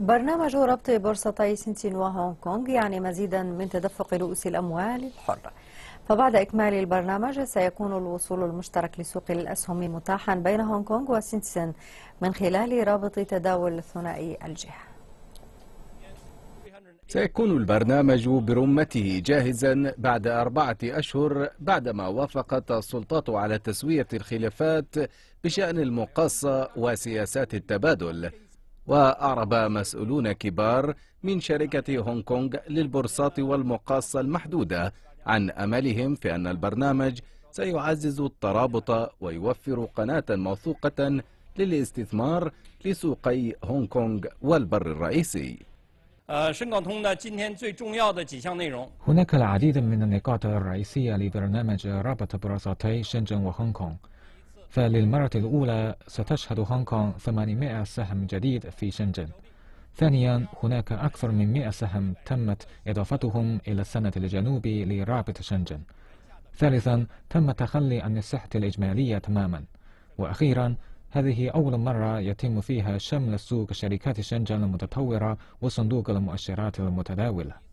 برنامج ربط بورصتي سنتين وهونغ كونغ يعني مزيدا من تدفق رؤوس الأموال الحرة فبعد إكمال البرنامج سيكون الوصول المشترك لسوق الأسهم متاحا بين هونغ كونغ وسنتسن من خلال رابط تداول ثنائي الجهة سيكون البرنامج برمته جاهزا بعد أربعة أشهر بعدما وافقت السلطات على تسوية الخلافات بشأن المقاصة وسياسات التبادل وأعرب مسؤولون كبار من شركة هونغ كونغ للبورصات والمقاصة المحدودة عن أملهم في أن البرنامج سيعزز الترابط ويوفر قناة موثوقة للاستثمار لسوقي هونغ كونغ والبر الرئيسي آه، هناك العديد من النقاط الرئيسية لبرنامج رابط بورصتي شنجن وهونغ كونغ فللمرة الأولى ستشهد هونغ كونغ 800 سهم جديد في شنجن ثانيا هناك أكثر من 100 سهم تمت إضافتهم إلى السند الجنوبي لرابط شنجن ثالثا تم التخلي عن الصحة الإجمالية تماما وأخيرا هذه أول مرة يتم فيها شمل سوق شركات شنجن المتطورة وصندوق المؤشرات المتداولة